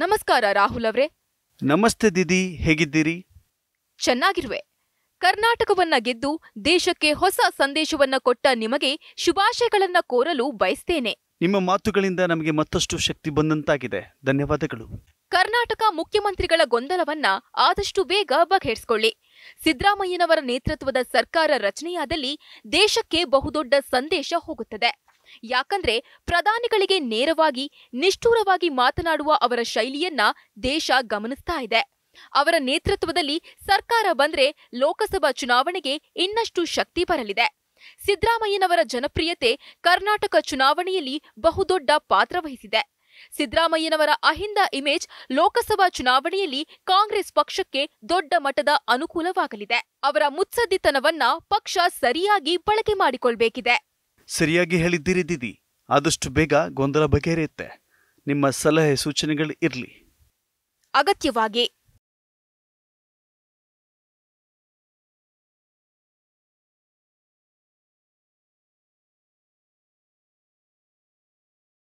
ನಮಸ್ಕಾರ ರಾಹುಲ್ ಅವರೇ ನಮಸ್ತೆ ದೀದಿ ಹೇಗಿದ್ದೀರಿ ಚೆನ್ನಾಗಿರುವೆ ಕರ್ನಾಟಕವನ್ನ ಗೆದ್ದು ದೇಶಕ್ಕೆ ಹೊಸ ಸಂದೇಶವನ್ನ ಕೊಟ್ಟ ನಿಮಗೆ ಶುಭಾಶಯಗಳನ್ನ ಕೋರಲು ಬಯಸ್ತೇನೆ ನಿಮ್ಮ ಮಾತುಗಳಿಂದ ನಮಗೆ ಮತ್ತಷ್ಟು ಶಕ್ತಿ ಬಂದಂತಾಗಿದೆ ಧನ್ಯವಾದಗಳು ಕರ್ನಾಟಕ ಮುಖ್ಯಮಂತ್ರಿಗಳ ಗೊಂದಲವನ್ನ ಆದಷ್ಟು ಬೇಗ ಬಗೆಹರಿಸಿಕೊಳ್ಳಿ ಸಿದ್ದರಾಮಯ್ಯನವರ ನೇತೃತ್ವದ ಸರ್ಕಾರ ರಚನೆಯಾದಲ್ಲಿ ದೇಶಕ್ಕೆ ಬಹುದೊಡ್ಡ ಸಂದೇಶ ಹೋಗುತ್ತದೆ ಯಾಕಂದ್ರೆ ಪ್ರಧಾನಿಗಳಿಗೆ ನೇರವಾಗಿ ನಿಷ್ಠೂರವಾಗಿ ಮಾತನಾಡುವ ಅವರ ಶೈಲಿಯನ್ನ ದೇಶ ಗಮನಿಸ್ತಾ ಇದೆ ಅವರ ನೇತೃತ್ವದಲ್ಲಿ ಸರ್ಕಾರ ಬಂದ್ರೆ ಲೋಕಸಭಾ ಚುನಾವಣೆಗೆ ಇನ್ನಷ್ಟು ಶಕ್ತಿ ಬರಲಿದೆ ಸಿದ್ದರಾಮಯ್ಯನವರ ಜನಪ್ರಿಯತೆ ಕರ್ನಾಟಕ ಚುನಾವಣೆಯಲ್ಲಿ ಬಹುದೊಡ್ಡ ಪಾತ್ರ ವಹಿಸಿದೆ ಸಿದ್ದರಾಮಯ್ಯನವರ ಅಹಿಂದ ಇಮೇಜ್ ಲೋಕಸಭಾ ಚುನಾವಣೆಯಲ್ಲಿ ಕಾಂಗ್ರೆಸ್ ಪಕ್ಷಕ್ಕೆ ದೊಡ್ಡ ಮಟ್ಟದ ಅನುಕೂಲವಾಗಲಿದೆ ಅವರ ಮುತ್ಸದ್ದಿತನವನ್ನ ಪಕ್ಷ ಸರಿಯಾಗಿ ಬಳಕೆ ಮಾಡಿಕೊಳ್ಬೇಕಿದೆ ಸರಿಯಾಗಿ ಹೇಳಿದ್ದೀರಿ ದೀದಿ ಆದಷ್ಟು ಬೇಗ ಗೊಂದಲ ಬಗೆಹರಿಯುತ್ತೆ ನಿಮ್ಮ ಸಲಹೆ ಸೂಚನೆಗಳು ಇರಲಿ ಅಗತ್ಯವಾಗಿ